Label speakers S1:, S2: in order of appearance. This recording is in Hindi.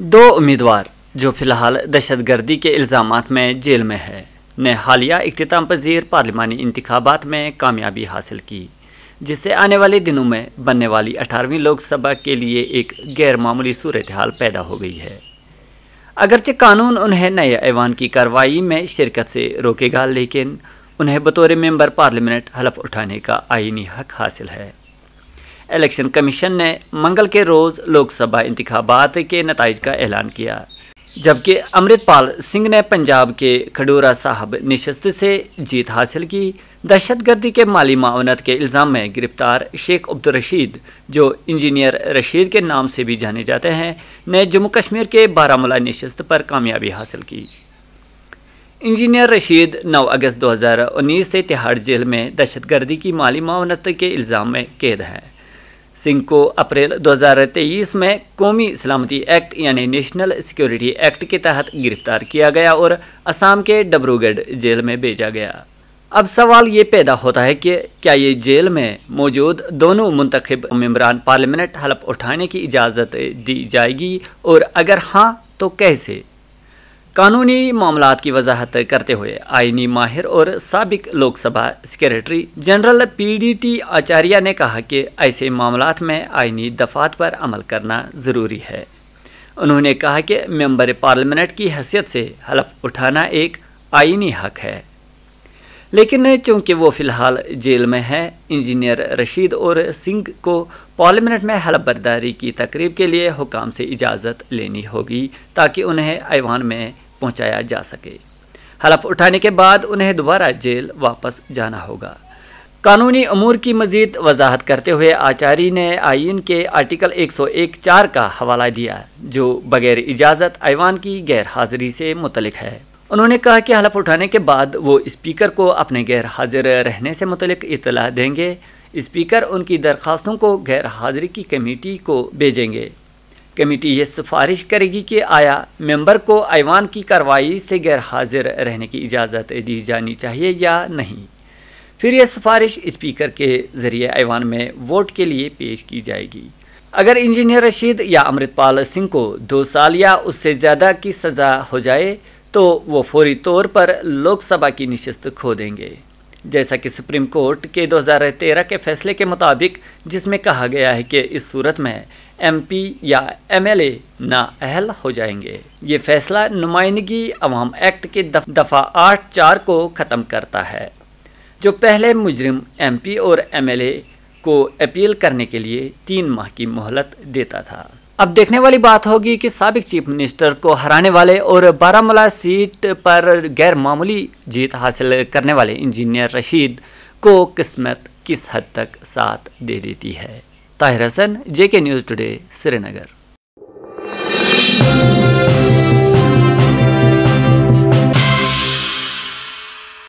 S1: दो उम्मीदवार जो फिलहाल दहशतगर्दी के इल्ज़ाम में जेल में है ने हालिया अख्ताम पजीर पार्लिमानी इंतबात में कामयाबी हासिल की जिससे आने वाले दिनों में बनने वाली अठारहवीं लोकसभा के लिए एक गैर मामूली सूरत हाल पैदा हो गई है अगरचे कानून उन्हें नए ऐवान की कार्रवाई में शिरकत से रोकेगा लेकिन उन्हें बतौर मेंबर पार्लियामेंट हलफ उठाने का आइनी हक हासिल है इलेक्शन कमीशन ने मंगल के रोज़ लोकसभा इंतबात के नतज का ऐलान किया जबकि अमृतपाल सिंह ने पंजाब के खडूरा साहब नशस्त से जीत हासिल की दहशतगर्दी के माली मावनत के इल्ज़ाम में गिरफ्तार शेख अब्दुल रशीद जो इंजीनियर रशीद के नाम से भी जाने जाते हैं ने जम्मू कश्मीर के बारामूला नशस्त पर कामयाबी हासिल की इंजीनियर रशीद 9 अगस्त 2019 से तिहाड़ जेल में दहशतगर्दी की माली मावनत के इल्ज़ाम में कैद हैं सिंह को अप्रैल 2023 में कौमी सलामती एक्ट यानी नेशनल सिक्योरिटी एक्ट के तहत गिरफ्तार किया गया और असम के डब्रूगढ़ जेल में भेजा गया अब सवाल ये पैदा होता है कि क्या ये जेल में मौजूद दोनों मंतखब मम्बरान पार्लियामेंट हलफ उठाने की इजाज़त दी जाएगी और अगर हाँ तो कैसे कानूनी मामला की वजाहत करते हुए आइनी माहिर और सबक Lok Sabha secretary general PDT Acharya ने कहा कि ऐसे मामला में आईनी दफात पर अमल करना ज़रूरी है उन्होंने कहा कि मेंबर पार्लियामेंट की हैसियत से हलफ उठाना एक आइनी हक है लेकिन चूंकि वो फ़िलहाल जेल में हैं इंजीनियर रशीद और सिंह को पार्लियामेंट में हलफबरदारी की तकरीब के लिए हुकाम से इजाज़त लेनी होगी ताकि उन्हें ऐवान में पहुँचाया जा सके हलफ उठाने के बाद उन्हें दोबारा जेल वापस जाना होगा कानूनी अमूर की मजीद वजाहत करते हुए आचारी ने आइन के आर्टिकल 101 चार का हवाला दिया जो बगैर इजाज़त ऐवान की गैर हाजिरी से मुतलिक है उन्होंने कहा कि हलफ उठाने के बाद वो स्पीकर को अपने गैर हाजिर रहने से मुतलिक इतला देंगे स्पीकर उनकी दरख्वास्तों को गैर हाजिरी की कमेटी को भेजेंगे कमेटी ये सिफारिश करेगी कि आया मेंबर को ऐवान की कार्रवाई से गैर हाजिर रहने की इजाज़त दी जानी चाहिए या नहीं फिर यह सिफारिश स्पीकर के ज़रिए ऐवान में वोट के लिए पेश की जाएगी अगर इंजीनियर रशीद या अमृतपाल सिंह को दो साल या उससे ज़्यादा की सज़ा हो जाए तो वो फौरी तौर पर लोकसभा की नशस्त खो देंगे जैसा कि सुप्रीम कोर्ट के 2013 के फैसले के मुताबिक जिसमें कहा गया है कि इस सूरत में एमपी या एमएलए अहल हो जाएंगे ये फैसला नुमाइंदगी अवाम एक्ट के दफ़ा आठ चार को ख़त्म करता है जो पहले मुजरिम एमपी और एमएलए को अपील करने के लिए तीन माह की मोहलत देता था अब देखने वाली बात होगी कि सबक चीफ मिनिस्टर को हराने वाले और बारामूला सीट पर गैर मामूली जीत हासिल करने वाले इंजीनियर रशीद को किस्मत किस हद तक साथ दे देती है Tahir Hasan J news today Srinagar